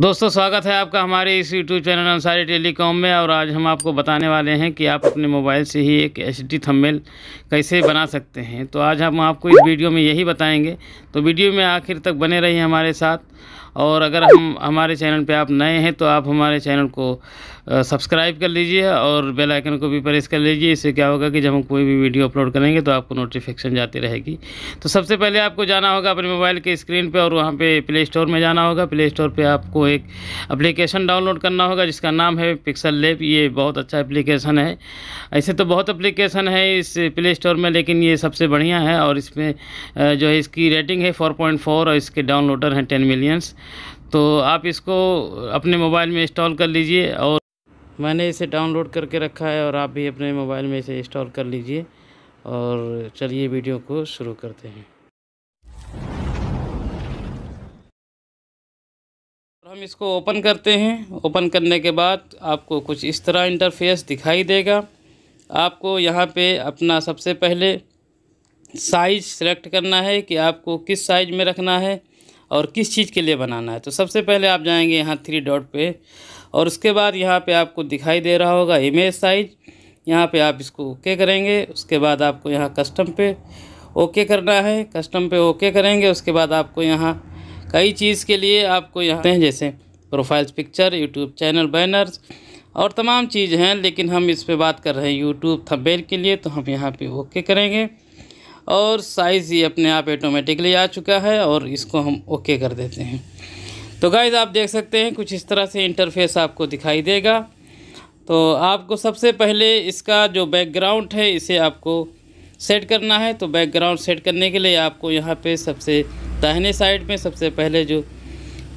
दोस्तों स्वागत है आपका हमारे इस यूट्यूब चैनल अंसारी टेलीकॉम में और आज हम आपको बताने वाले हैं कि आप अपने मोबाइल से ही एक एच डी थम्मेल कैसे बना सकते हैं तो आज हम आपको इस वीडियो में यही बताएंगे तो वीडियो में आखिर तक बने रहिए हमारे साथ और अगर हम हमारे चैनल पे आप नए हैं तो आप हमारे चैनल को सब्सक्राइब कर लीजिए और बेल आइकन को भी प्रेस कर लीजिए इससे क्या होगा कि जब हम कोई भी वीडियो अपलोड करेंगे तो आपको नोटिफिकेशन जाती रहेगी तो सबसे पहले आपको जाना होगा अपने मोबाइल के स्क्रीन पर और वहाँ पर प्ले स्टोर में जाना होगा प्ले स्टोर पर आपको एक अप्लीकेशन डाउनलोड करना होगा जिसका नाम है पिक्सल लेप ये बहुत अच्छा एप्लीकेशन है ऐसे तो बहुत अप्लीकेशन है इस प्ले स्टोर में लेकिन ये सबसे बढ़िया है और इसमें जो है इसकी रेटिंग है 4.4 और इसके डाउनलोडर हैं 10 मिलियंस तो आप इसको अपने मोबाइल में इंस्टॉल कर लीजिए और मैंने इसे डाउनलोड करके रखा है और आप भी अपने मोबाइल में इसे इंस्टॉल कर लीजिए और चलिए वीडियो को शुरू करते हैं हम इसको ओपन करते हैं ओपन करने के बाद आपको कुछ इस तरह इंटरफेस दिखाई देगा आपको यहाँ पे अपना सबसे पहले साइज सेलेक्ट करना है कि आपको किस साइज में रखना है और किस चीज़ के लिए बनाना है तो सबसे पहले आप जाएंगे यहाँ थ्री डॉट पे और उसके बाद यहाँ पे आपको दिखाई दे रहा होगा इमेज साइज यहाँ पे आप इसको ओके करेंगे उसके बाद आपको यहाँ कस्टम पे ओके करना है कस्टम पे ओके करेंगे उसके बाद आपको यहाँ कई चीज़ के लिए आपको यहाँ हैं जैसे profiles picture YouTube channel banners और तमाम चीज़ हैं लेकिन हम इस पर बात कर रहे हैं यूट्यूब थंबनेल के लिए तो हम यहाँ पर ओके करेंगे और साइज़ ये अपने आप ऑटोमेटिकली आ चुका है और इसको हम ओके कर देते हैं तो गाइज़ आप देख सकते हैं कुछ इस तरह से इंटरफेस आपको दिखाई देगा तो आपको सबसे पहले इसका जो बैकग्राउंड है इसे आपको सेट करना है तो बैकग्राउंड सेट करने के लिए आपको यहाँ पे सबसे दाहिने साइड में सबसे पहले जो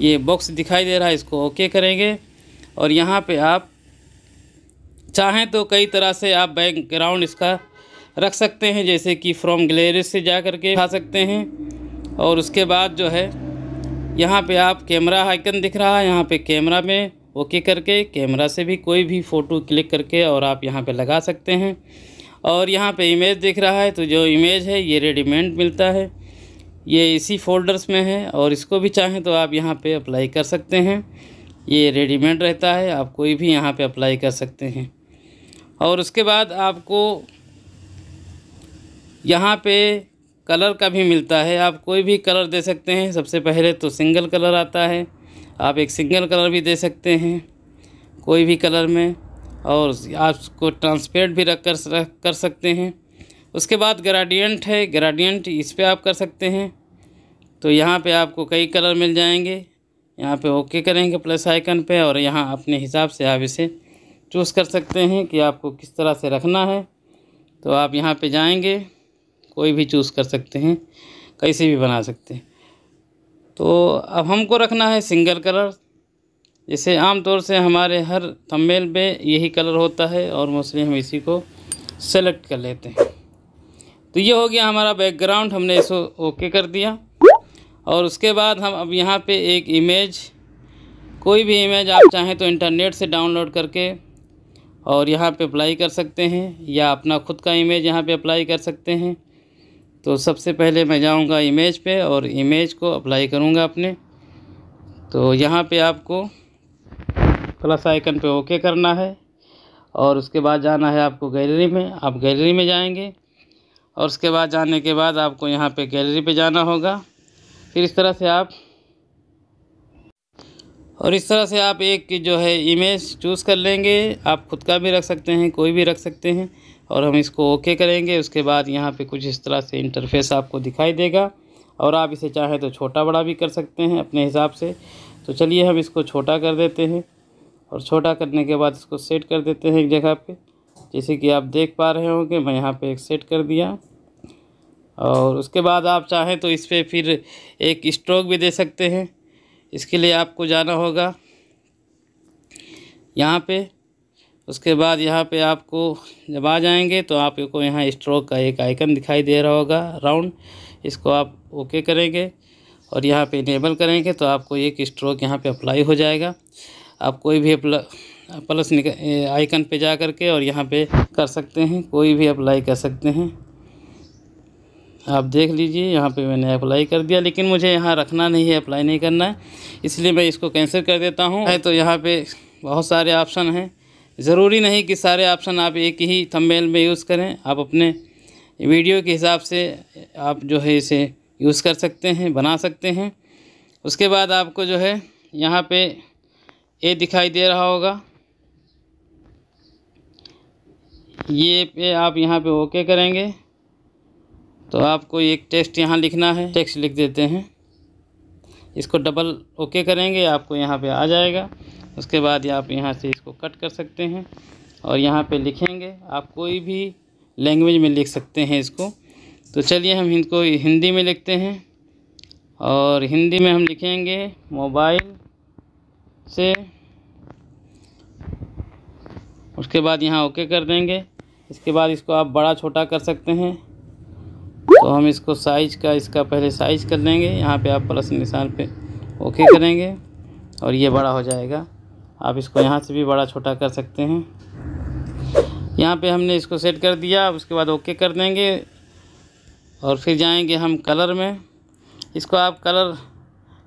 ये बॉक्स दिखाई दे रहा है इसको ओके करेंगे और यहाँ पे आप चाहें तो कई तरह से आप बैकग्राउंड इसका रख सकते हैं जैसे कि फ्रॉम गलेरी से जा करके खा सकते हैं और उसके बाद जो है यहाँ पे आप कैमरा आइकन दिख रहा है यहाँ पे कैमरा में ओके करके कैमरा से भी कोई भी फ़ोटो क्लिक करके और आप यहाँ पे लगा सकते हैं और यहाँ पे इमेज दिख रहा है तो जो इमेज है ये रेडीमेड मिलता है ये इसी फोल्डर्स में है और इसको भी चाहें तो आप यहाँ पे अप्लाई कर सकते हैं ये रेडीमेड रहता है आप कोई भी यहाँ पे अप्लाई कर सकते हैं और उसके बाद आपको यहाँ पे कलर का भी मिलता है आप कोई भी कलर दे सकते हैं सबसे पहले तो सिंगल कलर आता है आप एक सिंगल कलर भी दे सकते हैं कोई भी कलर में और आपको ट्रांसपेरेंट भी रख कर कर सकते हैं उसके बाद ग्राडियंट है ग्रेडियंट इस पर आप कर सकते हैं तो यहाँ पे आपको कई कलर मिल जाएंगे यहाँ पे ओके करेंगे प्लस आइकन पे और यहाँ अपने हिसाब से आप इसे चूज़ कर सकते हैं कि आपको किस तरह से रखना है तो आप यहाँ पे जाएंगे कोई भी चूज़ कर सकते हैं कैसे भी बना सकते हैं तो अब हमको रखना है सिंगल कलर जैसे आम तौर से हमारे हर थंबनेल पे यही कलर होता है और मोस्टली हम इसी को सेलेक्ट कर लेते हैं तो ये हो गया हमारा बैकग्राउंड हमने इसको ओके कर दिया और उसके बाद हम अब यहाँ पे एक इमेज कोई भी इमेज आप चाहें तो इंटरनेट से डाउनलोड करके और यहाँ पे अप्लाई कर सकते हैं या अपना खुद का इमेज यहाँ पे अप्लाई कर सकते हैं तो सबसे पहले मैं जाऊंगा इमेज पे और इमेज को अप्लाई करूंगा अपने तो यहाँ पे आपको प्लस आइकन पे ओके करना है और उसके बाद जाना है आपको गैलरी में आप गैलरी में जाएंगे और उसके बाद जाने के बाद आपको यहाँ पे गैलरी पे जाना होगा फिर इस तरह से आप और इस तरह से आप एक जो है इमेज चूज़ कर लेंगे आप खुद का भी रख सकते हैं कोई भी रख सकते हैं और हम इसको ओके करेंगे उसके बाद यहाँ पे कुछ इस तरह से इंटरफेस आपको दिखाई देगा और आप इसे चाहें तो छोटा बड़ा भी कर सकते हैं अपने हिसाब से तो चलिए हम इसको छोटा कर देते हैं और छोटा करने के बाद इसको सेट कर देते हैं एक जगह पे जैसे कि आप देख पा रहे होंगे मैं यहाँ पे एक सेट कर दिया और उसके बाद आप चाहें तो इस पर फिर एक स्ट्रोक भी दे सकते हैं इसके लिए आपको जाना होगा यहाँ पे उसके बाद यहाँ पे आपको जब आ जाएंगे तो आपको यहाँ स्ट्रोक का एक आइकन दिखाई दे रहा होगा राउंड इसको आप ओके करेंगे और यहाँ पे इनेबल करेंगे तो आपको एक स्ट्रोक यहाँ पे अप्लाई हो जाएगा आप कोई भी प्लस आइकन पे जा करके और यहाँ पे कर सकते हैं कोई भी अप्लाई कर सकते हैं आप देख लीजिए यहाँ पे मैंने अप्लाई कर दिया लेकिन मुझे यहाँ रखना नहीं है अप्लाई नहीं करना है इसलिए मैं इसको कैंसिल कर देता हूँ है तो यहाँ पर बहुत सारे ऑप्शन हैं ज़रूरी नहीं कि सारे ऑप्शन आप एक ही थंबनेल में यूज़ करें आप अपने वीडियो के हिसाब से आप जो है इसे यूज़ कर सकते हैं बना सकते हैं उसके बाद आपको जो है यहाँ पे ए दिखाई दे रहा होगा ये पे आप यहाँ पे ओके करेंगे तो आपको एक टेक्स्ट यहाँ लिखना है टेक्स्ट लिख देते हैं इसको डबल ओके करेंगे आपको यहाँ पे आ जाएगा उसके बाद आप यहाँ से इसको कट कर सकते हैं और यहाँ पे लिखेंगे आप कोई भी लैंग्वेज में लिख सकते हैं इसको तो चलिए हम इनको हिंदी में लिखते हैं और हिंदी में हम लिखेंगे मोबाइल से उसके बाद यहाँ ओके कर देंगे इसके बाद इसको आप बड़ा छोटा कर सकते हैं तो हम इसको साइज का इसका पहले साइज कर देंगे यहाँ पे आप प्लस निशान पे ओके करेंगे और ये बड़ा हो जाएगा आप इसको यहाँ से भी बड़ा छोटा कर सकते हैं यहाँ पे हमने इसको सेट कर दिया उसके बाद ओके कर देंगे और फिर जाएंगे हम कलर में इसको आप कलर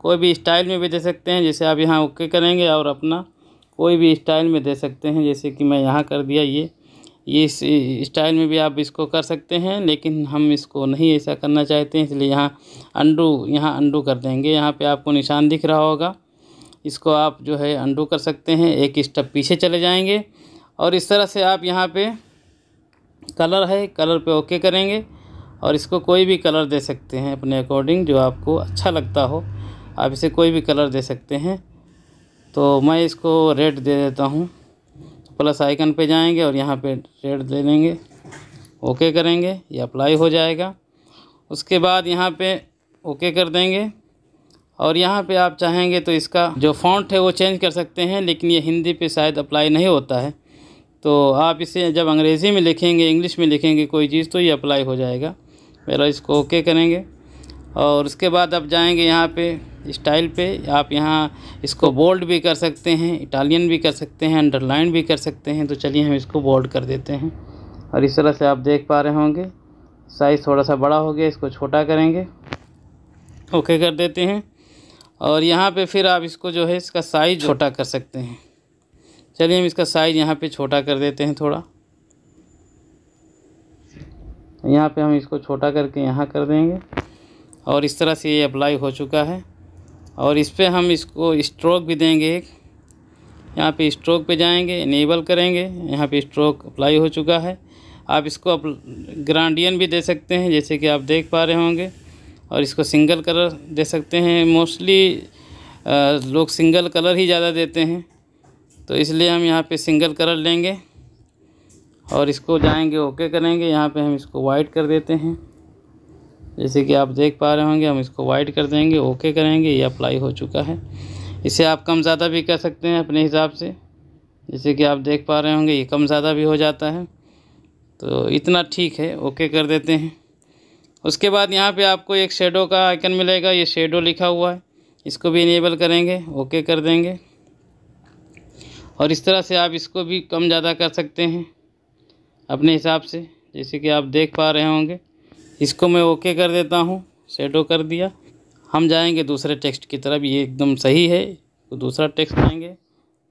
कोई भी स्टाइल में भी दे सकते हैं जैसे आप यहाँ ओके करेंगे और अपना कोई भी स्टाइल में दे सकते हैं जैसे कि मैं यहाँ कर दिया ये ये स्टाइल में भी आप इसको कर सकते हैं लेकिन हम इसको नहीं ऐसा करना चाहते हैं इसलिए यहाँ अंडू यहाँ अंडू कर देंगे यहाँ पे आपको निशान दिख रहा होगा इसको आप जो है अंडू कर सकते हैं एक स्टेप पीछे चले जाएंगे और इस तरह से आप यहाँ पे कलर है कलर पे ओके करेंगे और इसको कोई भी कलर दे सकते हैं अपने अकॉर्डिंग जो आपको अच्छा लगता हो आप इसे कोई भी कलर दे सकते हैं तो मैं इसको रेड दे देता हूँ प्लस आइकन पे जाएंगे और यहाँ पे रेड दे लेंगे ओके करेंगे ये अप्लाई हो जाएगा उसके बाद यहाँ पे ओके कर देंगे और यहाँ पे आप चाहेंगे तो इसका जो फॉन्ट है वो चेंज कर सकते हैं लेकिन ये हिंदी पे शायद अप्लाई नहीं होता है तो आप इसे जब अंग्रेज़ी में लिखेंगे इंग्लिश में लिखेंगे कोई चीज़ तो ये अप्लाई हो जाएगा मेरा इसको ओके करेंगे और उसके बाद आप जाएंगे यहाँ पे स्टाइल पे आप यहाँ इसको बोल्ड भी कर सकते हैं इटालियन भी कर सकते हैं अंडरलाइन भी कर सकते हैं तो चलिए हम इसको बोल्ड कर देते हैं और इस तरह से आप देख पा रहे होंगे साइज़ थोड़ा सा बड़ा हो गया इसको छोटा करेंगे ओके कर देते हैं और यहाँ पे फिर आप इसको जो है इसका साइज़ छोटा कर सकते हैं चलिए हम इसका साइज़ यहाँ पे छोटा कर देते हैं थोड़ा यहाँ पे हम इसको छोटा करके यहाँ कर देंगे और इस तरह से ये अप्लाई हो चुका है और इस पर हम इसको स्ट्रोक भी देंगे एक यहाँ पे स्ट्रोक पे जाएंगे इनेबल करेंगे यहाँ पे स्ट्रोक अप्लाई हो चुका है आप इसको अप ग्रांडियन भी दे सकते हैं जैसे कि आप देख पा रहे होंगे और इसको सिंगल कलर दे सकते हैं मोस्टली लोग सिंगल कलर ही ज़्यादा देते हैं तो इसलिए हम यहाँ पे सिंगल कलर लेंगे और इसको जाएंगे ओके करेंगे यहाँ पे हम इसको वाइट कर देते हैं जैसे कि आप देख पा रहे होंगे हम इसको वाइट कर देंगे ओके करेंगे ये अप्लाई हो चुका है इसे आप कम ज़्यादा भी कर सकते हैं अपने हिसाब से जैसे कि आप देख पा रहे होंगे ये कम ज़्यादा भी हो जाता है तो इतना ठीक है ओके कर देते हैं उसके बाद यहाँ पे आपको एक शेडो का आइकन मिलेगा ये शेडो लिखा हुआ है इसको भी इनेबल करेंगे ओके कर देंगे और इस तरह से आप इसको भी कम ज़्यादा कर सकते हैं अपने हिसाब से जैसे कि आप देख पा रहे होंगे इसको मैं ओके कर देता हूँ शेडो कर दिया हम जाएंगे दूसरे टेक्स्ट की तरफ ये एकदम सही है तो दूसरा टेक्स्ट आएंगे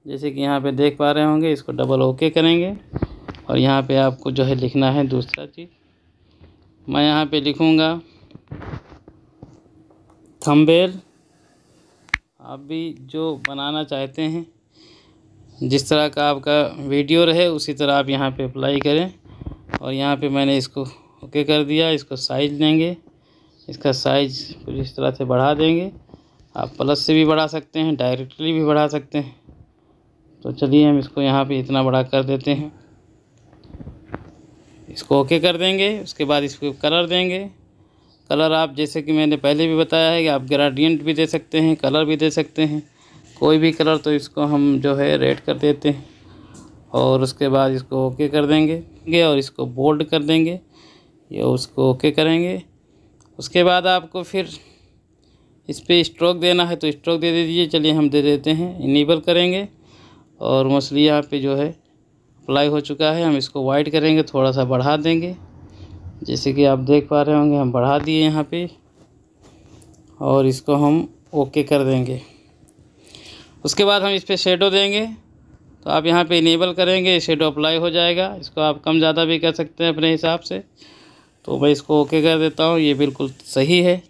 जैसे कि यहाँ पे देख पा रहे होंगे इसको डबल ओके करेंगे और यहाँ पे आपको जो है लिखना है दूसरा चीज़ मैं यहाँ पे लिखूँगा थम्बेल आप भी जो बनाना चाहते हैं जिस तरह का आपका वीडियो रहे उसी तरह आप यहाँ पे अप्लाई करें और यहाँ पे मैंने इसको ओके कर दिया इसको साइज लेंगे इसका साइज पूरी इस तरह से बढ़ा देंगे आप प्लस से भी बढ़ा सकते हैं डायरेक्टली भी बढ़ा सकते हैं तो चलिए हम इसको यहाँ पे इतना बड़ा कर देते हैं इसको ओके कर देंगे उसके बाद इसको कलर देंगे कलर आप जैसे कि मैंने पहले भी बताया है कि आप ग्राडियंट भी दे सकते हैं कलर भी दे सकते हैं कोई भी कलर तो इसको हम जो है रेड कर देते हैं और उसके बाद इसको ओके कर देंगे और इसको बोल्ड कर देंगे या उसको ओके करेंगे उसके बाद आपको फिर इस पर स्ट्रोक देना है तो स्ट्रोक दे दीजिए चलिए हम दे देते हैं इनेबल करेंगे और मछली यहाँ पे जो है अप्लाई हो चुका है हम इसको वाइट करेंगे थोड़ा सा बढ़ा देंगे जैसे कि आप देख पा रहे होंगे हम बढ़ा दिए यहाँ पे और इसको हम ओके कर देंगे उसके बाद हम इस पर शेडो देंगे तो आप यहाँ पे इनेबल करेंगे शेडो अप्लाई हो जाएगा इसको आप कम ज़्यादा भी कर सकते हैं अपने हिसाब से तो मैं इसको ओके कर देता हूँ ये बिल्कुल सही है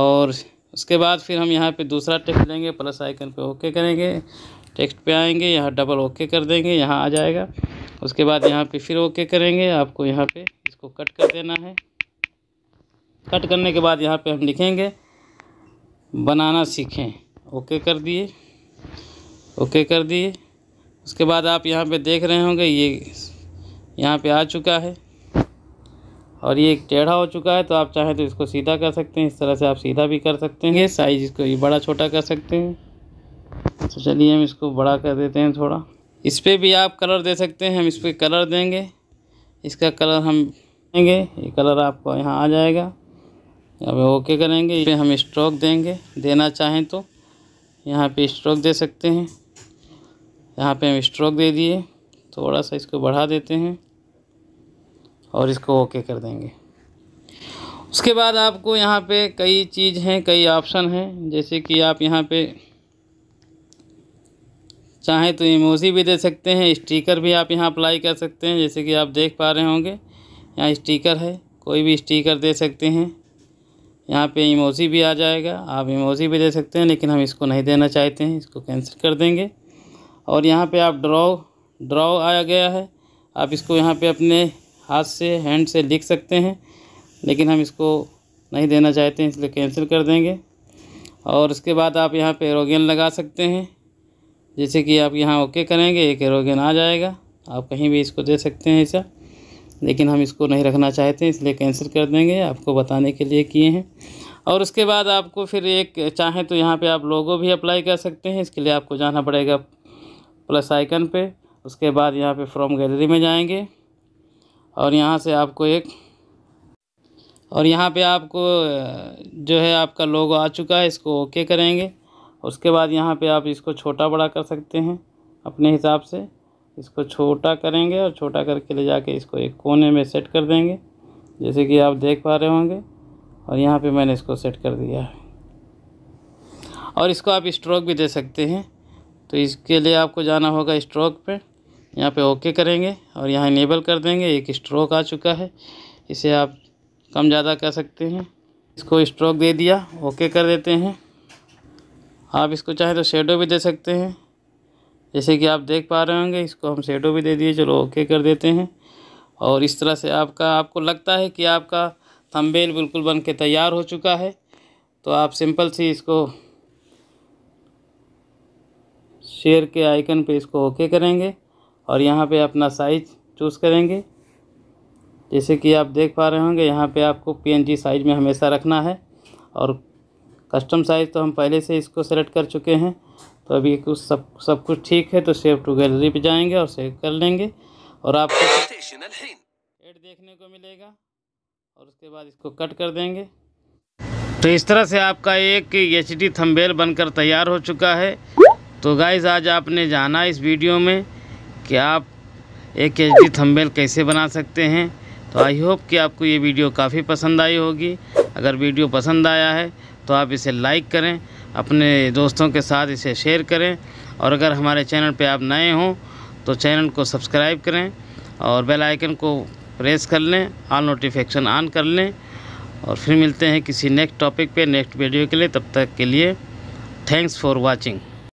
और उसके बाद फिर हम यहाँ पे दूसरा टेक्स्ट लेंगे प्लस आइकन पे ओके करेंगे टेक्स्ट पे आएंगे यहाँ डबल ओके कर देंगे यहाँ आ जाएगा उसके बाद यहाँ पे फिर ओके करेंगे आपको यहाँ पे इसको कट कर देना है कट करने के बाद यहाँ पे हम लिखेंगे बनाना सीखें ओके कर दिए ओके कर दिए उसके बाद आप यहाँ पे देख रहे होंगे ये यहाँ पे आ चुका है और ये टेढ़ा हो चुका है तो आप चाहें तो इसको सीधा कर सकते हैं इस तरह से आप सीधा भी कर सकते हैं साइज़ इसको ये बड़ा छोटा कर सकते हैं तो चलिए हम इसको बड़ा कर देते हैं थोड़ा इस पर भी आप कलर दे सकते हैं हम इस पर कलर देंगे इसका कलर हम देंगे ये कलर आपको यहाँ आ जाएगा अब ओके करेंगे इस हम स्ट्रोक देंगे देना चाहें तो यहाँ पे स्ट्रोक दे सकते हैं यहाँ पे हम स्ट्रोक दे दिए थोड़ा सा इसको बढ़ा देते हैं और इसको ओके कर देंगे उसके बाद आपको यहाँ पे कई चीज़ हैं कई ऑप्शन हैं जैसे कि आप यहाँ पे चाहें तो इमोजी भी दे सकते हैं स्टिकर भी आप यहाँ अप्लाई कर सकते हैं जैसे कि आप देख पा रहे होंगे यहाँ स्टिकर है कोई भी स्टिकर दे सकते हैं यहाँ पे इमोजी भी आ जाएगा आप इमोजी भी दे सकते हैं लेकिन हम इसको नहीं देना चाहते हैं इसको कैंसिल कर देंगे और यहाँ पे आप ड्रॉ ड्रॉ आया गया है आप इसको यहाँ पे अपने हाथ से हैंड से लिख सकते हैं लेकिन हम इसको नहीं देना चाहते हैं इसलिए कैंसिल कर देंगे और उसके बाद आप यहाँ पे एरोगेन लगा सकते हैं जैसे कि आप यहाँ ओके करेंगे एक एरोगेन आ जाएगा आप कहीं भी इसको दे सकते हैं ऐसा लेकिन हम इसको नहीं रखना चाहते हैं इसलिए कैंसिल कर देंगे आपको बताने के लिए किए हैं और उसके बाद आपको फिर एक चाहें तो यहाँ पे आप लोगो भी अप्लाई कर सकते हैं इसके लिए आपको जाना पड़ेगा प्लस आइकन पे उसके बाद यहाँ पे फ्रॉम गैलरी में जाएंगे और यहाँ से आपको एक और यहाँ पे आपको जो है आपका लोगो आ चुका है इसको ओके करेंगे उसके बाद यहाँ पे आप इसको छोटा बड़ा कर सकते हैं अपने हिसाब से इसको छोटा करेंगे और छोटा करके ले जाके इसको एक कोने में सेट कर देंगे जैसे कि आप देख पा रहे होंगे और यहाँ पे मैंने इसको सेट कर दिया है और इसको आप स्ट्रोक भी दे सकते हैं तो इसके लिए आपको जाना होगा इस्ट्रोक पे यहाँ पर ओके करेंगे और यहाँ इनेबल कर देंगे एक स्ट्रोक आ चुका है इसे आप कम ज़्यादा कर सकते हैं इसको स्ट्रोक दे दिया ओके कर देते हैं आप इसको चाहें तो शेडो भी दे सकते हैं जैसे कि आप देख पा रहे होंगे इसको हम शेडो भी दे दिए चलो ओके कर देते हैं और इस तरह से आपका आपको लगता है कि आपका थम्बेल बिल्कुल बन के तैयार हो चुका है तो आप सिंपल सी इसको शेयर के आइकन पे इसको ओके करेंगे और यहाँ पे अपना साइज चूज़ करेंगे जैसे कि आप देख पा रहे होंगे यहाँ पे आपको पीएनजी साइज में हमेशा रखना है और कस्टम साइज़ तो हम पहले से इसको सेलेक्ट कर चुके हैं तो अभी कुछ सब सब कुछ ठीक है तो सेव टू गैलरी पे जाएंगे और सेव कर लेंगे और आपको एड देखने को मिलेगा और उसके बाद इसको कट कर देंगे तो इस तरह से आपका एक एच डी थम्बेल बनकर तैयार हो चुका है तो गाइज आज आपने जाना इस वीडियो में कि आप एक एच डी थम्बेल कैसे बना सकते हैं तो आई होप कि आपको ये वीडियो काफ़ी पसंद आई होगी अगर वीडियो पसंद आया है तो आप इसे लाइक करें अपने दोस्तों के साथ इसे शेयर करें और अगर हमारे चैनल पर आप नए हों तो चैनल को सब्सक्राइब करें और बेल आइकन को प्रेस कर लें ऑल नोटिफिकेशन ऑन कर लें और फिर मिलते हैं किसी नेक्स्ट टॉपिक पे नेक्स्ट वीडियो के लिए तब तक के लिए थैंक्स फॉर वाचिंग